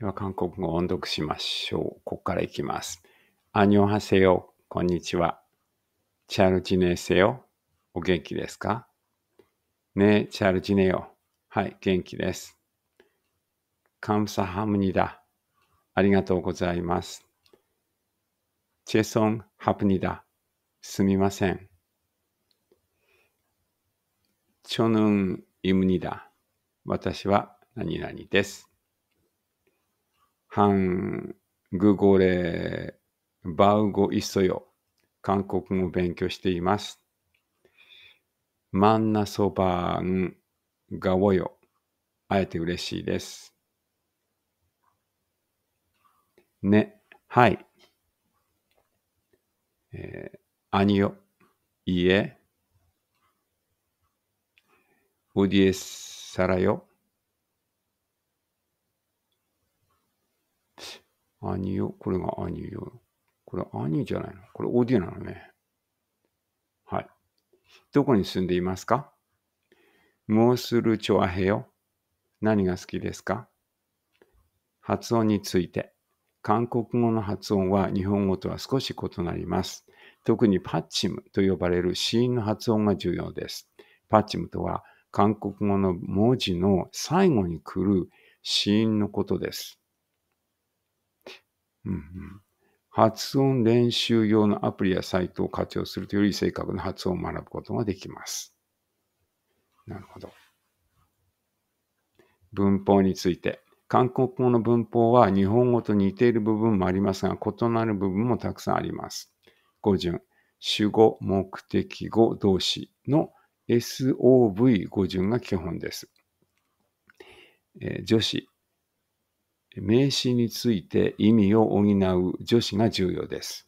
では、韓国語を音読しましょう。ここからいきます。あにょはせよ、こんにちは。チャルジネせよ、お元気ですかねえ、チャルジネよ。はい、元気です。カムサハムニダ。ありがとうございます。チェソンハプニダ。すみません。チョヌンイムニダ。私は何々です。ん、ぐごれ、バウごいそよ。韓国語を勉強しています。マンナソバンガオよ。会えて嬉しいです。ね、はい。えー、によ、いいえ。おディエスサラよ。アニよ。これがアニよ。これアニじゃないのこれオーディオなのね。はい。どこに住んでいますかもうするちょあへよ。何が好きですか発音について。韓国語の発音は日本語とは少し異なります。特にパッチムと呼ばれる死因の発音が重要です。パッチムとは韓国語の文字の最後に来る死因のことです。うんうん、発音練習用のアプリやサイトを活用するとより正確な発音を学ぶことができます。なるほど。文法について。韓国語の文法は日本語と似ている部分もありますが、異なる部分もたくさんあります。語順、主語、目的語、動詞の SOV 語順が基本です。えー、助詞、名詞について意味を補う助詞が重要です。